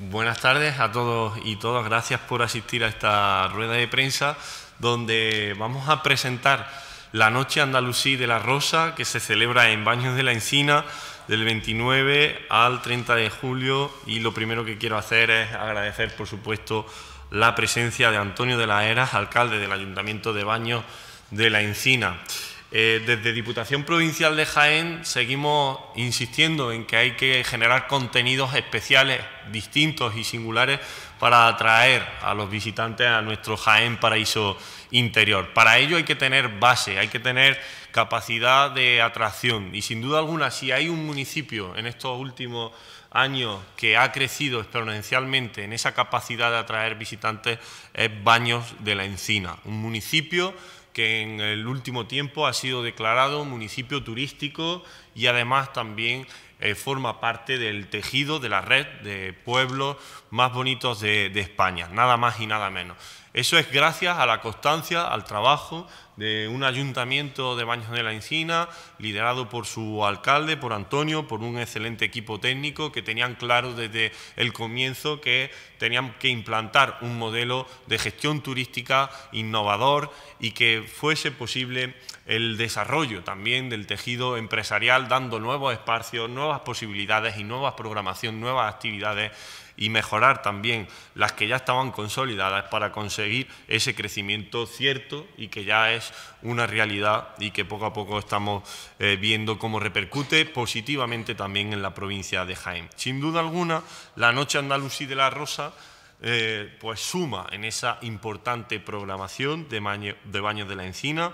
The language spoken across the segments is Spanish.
Buenas tardes a todos y todas. Gracias por asistir a esta rueda de prensa donde vamos a presentar la Noche Andalusí de la Rosa que se celebra en Baños de la Encina del 29 al 30 de julio y lo primero que quiero hacer es agradecer, por supuesto, la presencia de Antonio de la Heras, alcalde del Ayuntamiento de Baños de la Encina. Eh, desde Diputación Provincial de Jaén seguimos insistiendo en que hay que generar contenidos especiales, distintos y singulares para atraer a los visitantes a nuestro Jaén paraíso interior. Para ello hay que tener base, hay que tener capacidad de atracción y sin duda alguna si hay un municipio en estos últimos años que ha crecido exponencialmente en esa capacidad de atraer visitantes es Baños de la Encina, un municipio que en el último tiempo ha sido declarado municipio turístico y además también eh, forma parte del tejido de la red de pueblos más bonitos de, de España, nada más y nada menos. Eso es gracias a la constancia, al trabajo de un ayuntamiento de Baños de la Encina, liderado por su alcalde, por Antonio, por un excelente equipo técnico que tenían claro desde el comienzo que tenían que implantar un modelo de gestión turística innovador y que fuese posible el desarrollo también del tejido empresarial, dando nuevos espacios, nuevas posibilidades y nuevas programación, nuevas actividades y mejorar también las que ya estaban consolidadas para conseguir ese crecimiento cierto y que ya es una realidad y que poco a poco estamos eh, viendo cómo repercute positivamente también en la provincia de Jaén. Sin duda alguna, la Noche Andalusí de la Rosa eh, pues suma en esa importante programación de, de Baños de la Encina.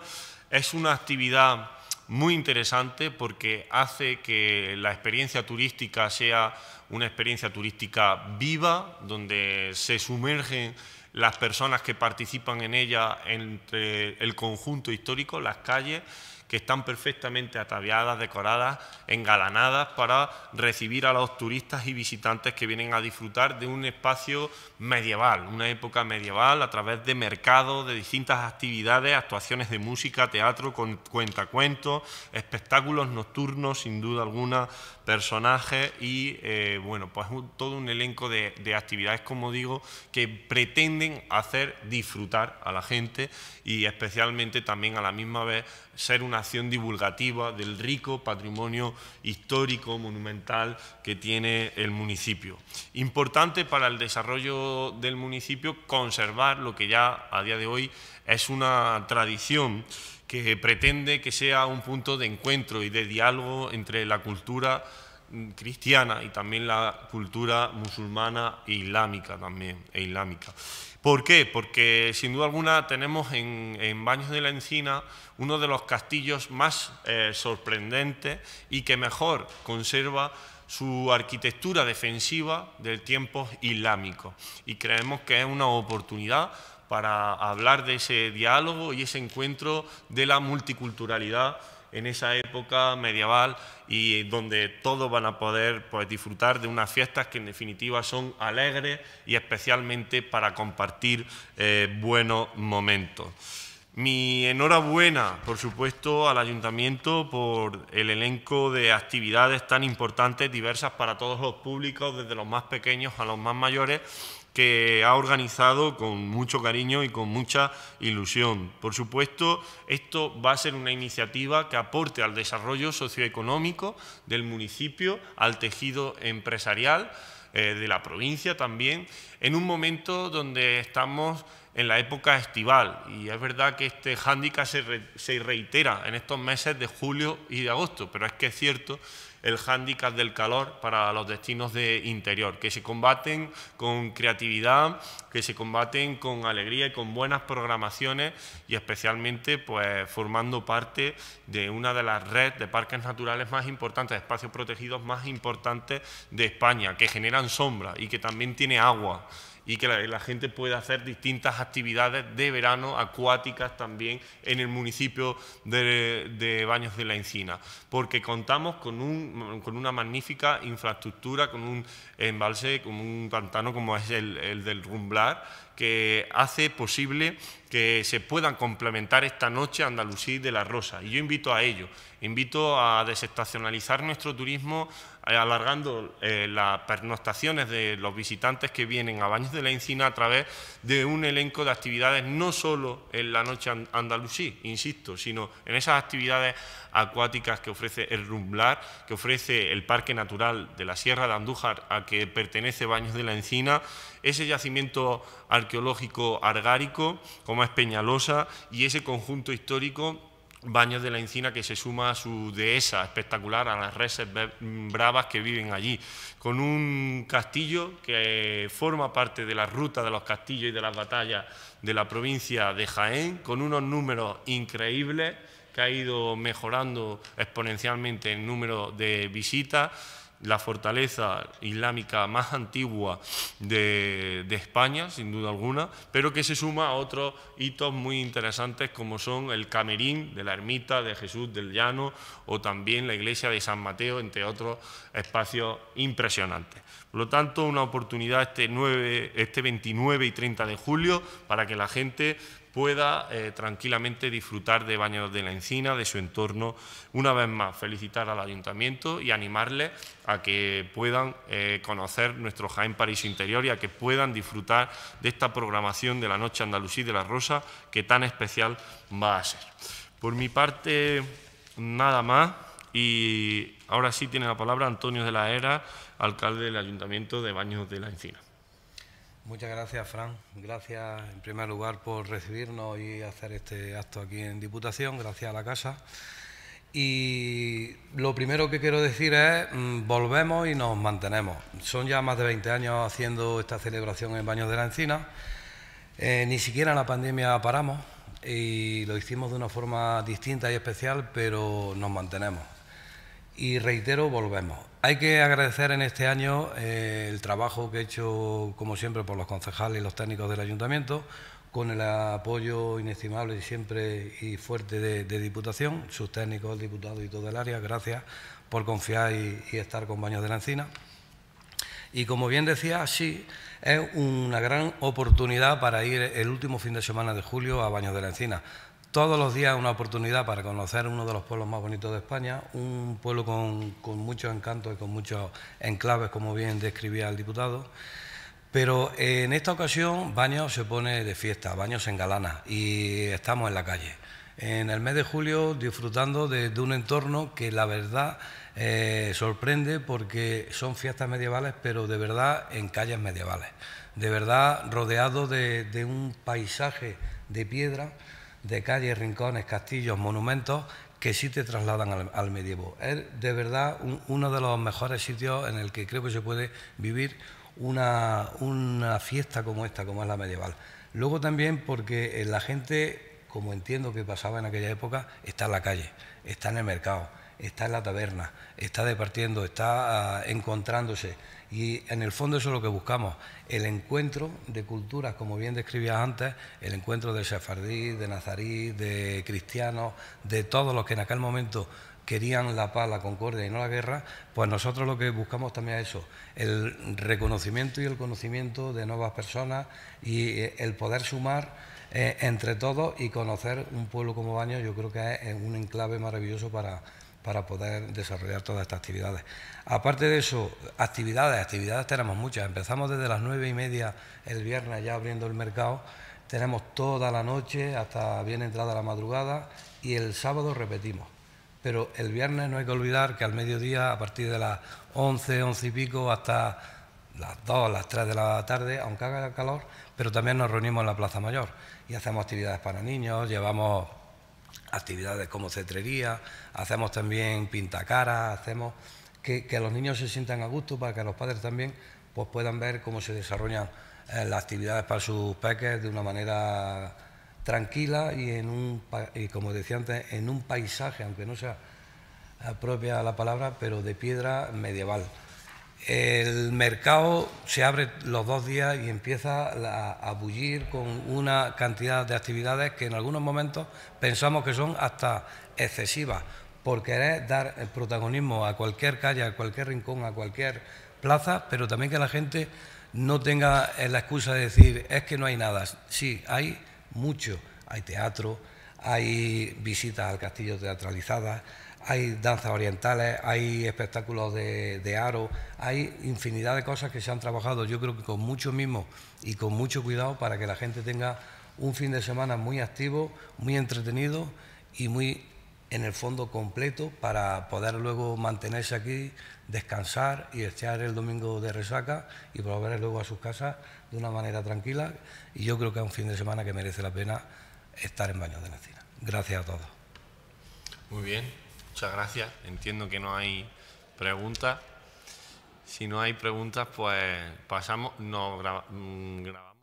Es una actividad muy interesante porque hace que la experiencia turística sea una experiencia turística viva, donde se sumergen las personas que participan en ella entre el conjunto histórico, las calles, que están perfectamente ataviadas, decoradas, engalanadas para recibir a los turistas y visitantes que vienen a disfrutar de un espacio medieval, una época medieval a través de mercados, de distintas actividades, actuaciones de música, teatro, con, cuentacuentos, espectáculos nocturnos, sin duda alguna, personajes y, eh, bueno, pues todo un elenco de, de actividades, como digo, que pretenden hacer disfrutar a la gente y especialmente también a la misma vez ser una acción divulgativa del rico patrimonio histórico, monumental que tiene el municipio. Importante para el desarrollo del municipio conservar lo que ya a día de hoy es una tradición que pretende que sea un punto de encuentro y de diálogo entre la cultura cristiana y también la cultura musulmana islámica también, e ¿Por qué? Porque sin duda alguna tenemos en, Baños de la Encina uno de los castillos más eh, sorprendentes y que mejor conserva su arquitectura defensiva del tiempo islámico. Y creemos que es una oportunidad para hablar de ese diálogo y ese encuentro de la multiculturalidad en esa época medieval y donde todos van a poder pues, disfrutar de unas fiestas que en definitiva son alegres y especialmente para compartir eh, buenos momentos. Mi enhorabuena, por supuesto, al ayuntamiento por el elenco de actividades tan importantes, diversas para todos los públicos, desde los más pequeños a los más mayores, que ha organizado con mucho cariño y con mucha ilusión. Por supuesto, esto va a ser una iniciativa que aporte al desarrollo socioeconómico del municipio, al tejido empresarial eh, de la provincia también, en un momento donde estamos en la época estival. Y es verdad que este hándicap se, se, reitera en estos meses de julio y de agosto, pero es que es cierto el hándicap del calor para los destinos de interior, que se combaten con creatividad, que se combaten con alegría y con buenas programaciones y especialmente pues, formando parte de una de las redes de parques naturales más importantes, de espacios protegidos más importantes de España, que generan sombra y que también tiene agua y que la, gente pueda hacer distintas actividades de verano acuáticas también en el municipio de, Baños de la Encina, porque contamos con, un, con, una magnífica infraestructura, con un embalse, con un pantano como es el, el del Rumblar, que hace posible que se puedan complementar esta noche Andalucía de la Rosa. Y yo invito a ello, invito a desestacionalizar nuestro turismo, eh, alargando eh, las pernoctaciones de los visitantes que vienen a Baños de la Encina a través de un elenco de actividades no solo en la noche andalusí, insisto, sino en esas actividades acuáticas que ofrece el Rumblar, que ofrece el Parque Natural de la Sierra de Andújar a que pertenece Baños de la Encina, ese yacimiento arqueológico argárico como es Peñalosa y ese conjunto histórico Baños de la Encina que se suma a su dehesa espectacular, a las reses bravas que viven allí, con un castillo que forma parte de la ruta de los castillos y de las batallas de la provincia de Jaén, con unos números increíbles que ha ido mejorando exponencialmente el número de visitas la fortaleza islámica más antigua de, España, sin duda alguna, pero que se suma a otros hitos muy interesantes como son el Camerín de la Ermita de Jesús del Llano o también la iglesia de San Mateo, entre otros espacios impresionantes. Por lo tanto, una oportunidad este, 9, este 29 y 30 de julio para que la gente pueda eh, tranquilamente disfrutar de Baños de la Encina, de su entorno. Una vez más, felicitar al ayuntamiento y animarle a que puedan eh, conocer nuestro Jaén París Interior y a que puedan disfrutar de esta programación de la Noche Andalusí de la Rosa que tan especial va a ser. Por mi parte, nada más. Y ahora sí tiene la palabra Antonio de la Era, alcalde del Ayuntamiento de Baños de la Encina. Muchas gracias, Fran. Gracias, en primer lugar, por recibirnos y hacer este acto aquí en Diputación. Gracias a la Casa. Y lo primero que quiero decir es, mm, volvemos y nos mantenemos. Son ya más de 20 años haciendo esta celebración en Baños de la Encina. Eh, ni siquiera la pandemia paramos y lo hicimos de una forma distinta y especial, pero nos mantenemos. Y reitero, volvemos. Hay que agradecer en este año eh, el trabajo que he hecho, como siempre, por los concejales y los técnicos del ayuntamiento, con el apoyo inestimable y siempre y fuerte de, Diputación, sus técnicos, el diputado y todo el área. Gracias por confiar y estar con Baños de la Encina. Y como bien decía, sí, es una gran oportunidad para ir el último fin de semana de julio a Baños de la Encina todos los días una oportunidad para conocer uno de los pueblos más bonitos de España, un pueblo con, muchos encantos y con muchos enclaves, como bien describía el diputado. Pero eh, en esta ocasión Baños se pone de fiesta, Baños en engalana y estamos en la calle. En el mes de julio disfrutando de, un entorno que la verdad eh, sorprende porque son fiestas medievales, pero de verdad en calles medievales, de verdad rodeado de, de un paisaje de piedra de calles, rincones, castillos, monumentos que sí te trasladan al, medievo. Es de verdad uno de los mejores sitios en el que creo que se puede vivir una, una fiesta como esta, como es la medieval. Luego también porque eh, la gente, como entiendo que pasaba en aquella época, está en la calle, está en el mercado está en la taberna, está departiendo, está ah, encontrándose. Y en el fondo eso es lo que buscamos, el encuentro de culturas, como bien describías antes, el encuentro de sefardí, de nazarí, de cristianos, de todos los que en aquel momento querían la paz, la concordia y no la guerra, pues nosotros lo que buscamos también es eso, el reconocimiento y el conocimiento de nuevas personas y eh, el poder sumar eh, entre todos y conocer un pueblo como Baño, yo creo que es un enclave maravilloso para, para poder desarrollar todas estas actividades. Aparte de eso, actividades, actividades tenemos muchas. Empezamos desde las nueve y media el viernes ya abriendo el mercado. Tenemos toda la noche hasta bien entrada la madrugada y el sábado repetimos. Pero el viernes no hay que olvidar que al mediodía, a partir de las 11, 11 y pico, hasta las 2, las 3 de la tarde, aunque haga calor, pero también nos reunimos en la Plaza Mayor y hacemos actividades para niños, llevamos actividades como cetrería, hacemos también pintacaras, hacemos que, los niños se sientan a gusto para que los padres también pues, puedan ver cómo se desarrollan eh, las actividades para sus peques de una manera tranquila y, en un, y como decía antes, en un paisaje, aunque no sea eh, propia la palabra, pero de piedra medieval. El mercado se abre los dos días y empieza a, bullir con una cantidad de actividades que en algunos momentos pensamos que son hasta excesivas, por querer dar el protagonismo a cualquier calle, a cualquier rincón, a cualquier plaza, pero también que la gente no tenga la excusa de decir es que no hay nada. Sí, hay mucho. Hay teatro, hay visitas al castillo teatralizadas hay danzas orientales, hay espectáculos de, aro, hay infinidad de cosas que se han trabajado, yo creo que con mucho mismo y con mucho cuidado para que la gente tenga un fin de semana muy activo, muy entretenido y muy en el fondo completo para poder luego mantenerse aquí, descansar y echar el domingo de resaca y volver luego a sus casas de una manera tranquila. Y yo creo que es un fin de semana que merece la pena estar en Baños de la Nacina. Gracias a todos. Muy bien, Muchas gracias. Entiendo que no hay preguntas. Si no hay preguntas, pues pasamos, no mm, grabamos.